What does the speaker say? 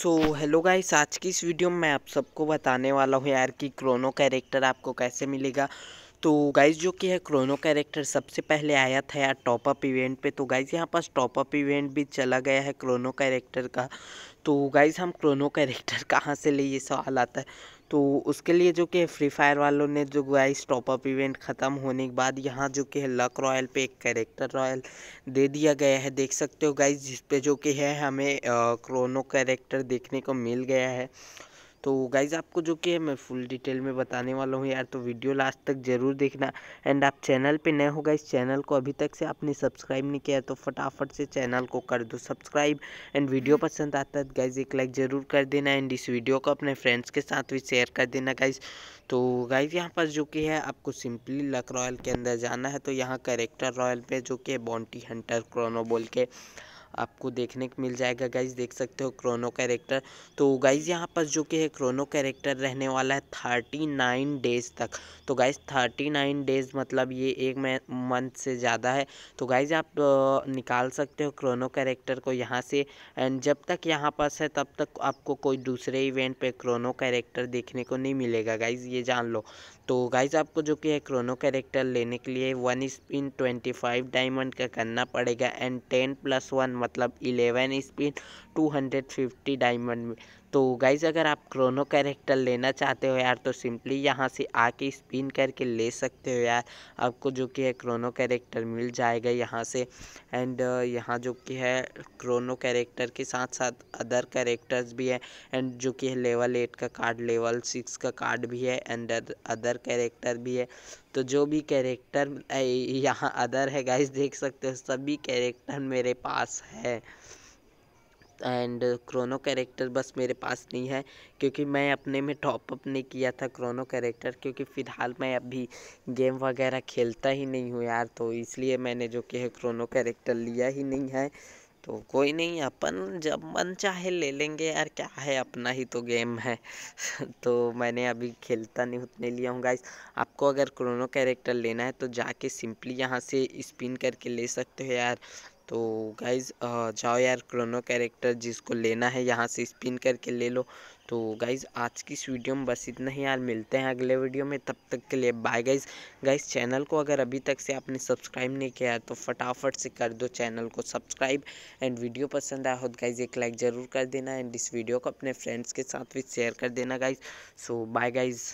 so hello guys आज की इस वीडियो में मैं आप सबको बताने वाला हूँ यार कि क्रोनो कैरेक्टर आपको कैसे मिलेगा तो गाइज जो कि है क्रोनो कैरेक्टर सबसे पहले आया था यार टॉपअप इवेंट पे तो गाइज यहाँ पास टॉपअप इवेंट भी चला गया है क्रोनो कैरेक्टर का तो गाइज हम क्रोनो कैरेक्टर कहाँ से ले ये सवाल आता है तो उसके लिए जो कि है फ्री फायर वालों ने जो गाइज टॉपअप इवेंट ख़त्म होने के बाद यहाँ जो कि है लक रॉयल पे एक कैरेक्टर रॉयल दे दिया गया है देख सकते हो गाइज जिस पे जो कि है हमें क्रोनो कैरेक्टर देखने को मिल गया है तो गाइज़ आपको जो कि है मैं फुल डिटेल में बताने वाला हूँ यार तो वीडियो लास्ट तक ज़रूर देखना एंड आप चैनल पे नए हो इस चैनल को अभी तक से आपने सब्सक्राइब नहीं किया तो फटाफट से चैनल को कर दो सब्सक्राइब एंड वीडियो पसंद आता है गाइज़ एक लाइक ज़रूर कर देना एंड इस वीडियो को अपने फ्रेंड्स के साथ भी शेयर कर देना गाइज़ तो गाइज़ यहाँ पर जो कि है आपको सिंपली लक रॉयल के अंदर जाना है तो यहाँ करेक्टर रॉयल पर जो कि बॉन्टी हंटर क्रोनो बोल के आपको देखने को मिल जाएगा गाइज देख सकते हो क्रोनो कैरेक्टर तो गाइज यहाँ पर जो कि है क्रोनो कैरेक्टर रहने वाला है थर्टी नाइन डेज तक तो गाइज थर्टी नाइन डेज मतलब ये एक मंथ से ज़्यादा है तो गाइज आप निकाल सकते हो क्रोनो कैरेक्टर को यहाँ से एंड जब तक यहाँ पास है तब तक आपको कोई दूसरे इवेंट पर क्रोनो कैरेक्टर देखने को नहीं मिलेगा गाइज ये जान लो तो गाइज आपको जो कि है क्रोनो कैरेक्टर लेने के लिए one spin twenty five diamond का करना पड़ेगा एंड टेन प्लस वन मतलब 11 हंड्रेड 250 डायमंड में तो गाइज़ अगर आप क्रोनो कैरेक्टर लेना चाहते हो यार तो सिंपली यहाँ से आके स्पिन करके ले सकते हो यार आपको जो कि है क्रोनो कैरेक्टर मिल जाएगा यहाँ से एंड यहाँ जो कि है क्रोनो कैरेक्टर के साथ साथ अदर कैरेक्टर्स भी है एंड जो कि है लेवल एट का कार्ड लेवल सिक्स का कार्ड भी है एंड अदर कैरेक्टर भी है तो जो भी कैरेक्टर यहाँ अदर है गाइज देख सकते हो सभी कैरेक्टर मेरे पास है एंड क्रोनो कैरेक्टर बस मेरे पास नहीं है क्योंकि मैं अपने में टॉप अप नहीं किया था क्रोनो कैरेक्टर क्योंकि फ़िलहाल मैं अभी गेम वगैरह खेलता ही नहीं हूँ यार तो इसलिए मैंने जो कि है क्रोनो कैरेक्टर लिया ही नहीं है तो कोई नहीं अपन जब मन चाहे ले लेंगे यार क्या है अपना ही तो गेम है तो मैंने अभी खेलता नहीं उतने लिया हूँ गाइस आपको अगर क्रोनो कैरेक्टर लेना है तो जाके सिंपली यहाँ से स्पिन करके ले सकते हो यार तो गाइज़ जाओ यार क्रोनो कैरेक्टर जिसको लेना है यहाँ से स्पिन करके ले लो तो गाइज़ आज की इस वीडियो में बस इतना ही यार मिलते हैं अगले वीडियो में तब तक के लिए बाय गाइज़ गाइज़ चैनल को अगर अभी तक से आपने सब्सक्राइब नहीं किया है तो फटाफट से कर दो चैनल को सब्सक्राइब एंड वीडियो पसंद आया हो तो गाइज़ एक लाइक ज़रूर कर देना एंड इस वीडियो को अपने फ्रेंड्स के साथ भी शेयर कर देना गाइज़ सो बाय गाइज़